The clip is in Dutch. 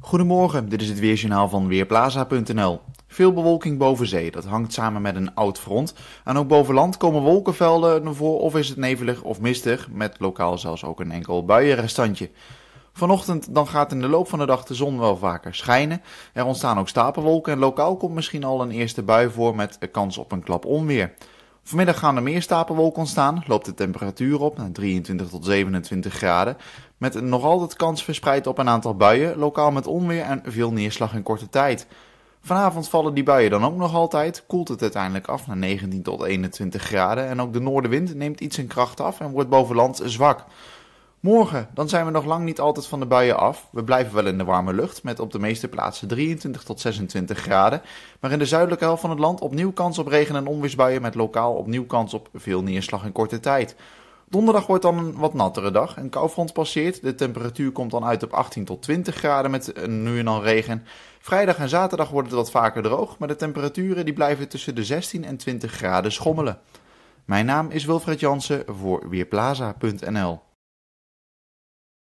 Goedemorgen, dit is het weerjournaal van Weerplaza.nl. Veel bewolking boven zee, dat hangt samen met een oud front. En ook boven land komen wolkenvelden voren, of is het nevelig of mistig, met lokaal zelfs ook een enkel buienrestantje. Vanochtend dan gaat in de loop van de dag de zon wel vaker schijnen. Er ontstaan ook stapelwolken en lokaal komt misschien al een eerste bui voor met kans op een klap onweer. Vanmiddag gaan er meer stapelwolken ontstaan, loopt de temperatuur op naar 23 tot 27 graden. Met nog altijd kans verspreid op een aantal buien, lokaal met onweer en veel neerslag in korte tijd. Vanavond vallen die buien dan ook nog altijd, koelt het uiteindelijk af naar 19 tot 21 graden en ook de noordenwind neemt iets in kracht af en wordt boven land zwak. Morgen, dan zijn we nog lang niet altijd van de buien af. We blijven wel in de warme lucht, met op de meeste plaatsen 23 tot 26 graden. Maar in de zuidelijke helft van het land opnieuw kans op regen- en onweersbuien, met lokaal opnieuw kans op veel neerslag in korte tijd. Donderdag wordt dan een wat nattere dag. Een koufront passeert. De temperatuur komt dan uit op 18 tot 20 graden met nu en dan regen. Vrijdag en zaterdag wordt het wat vaker droog, maar de temperaturen die blijven tussen de 16 en 20 graden schommelen. Mijn naam is Wilfred Jansen voor Weerplaza.nl.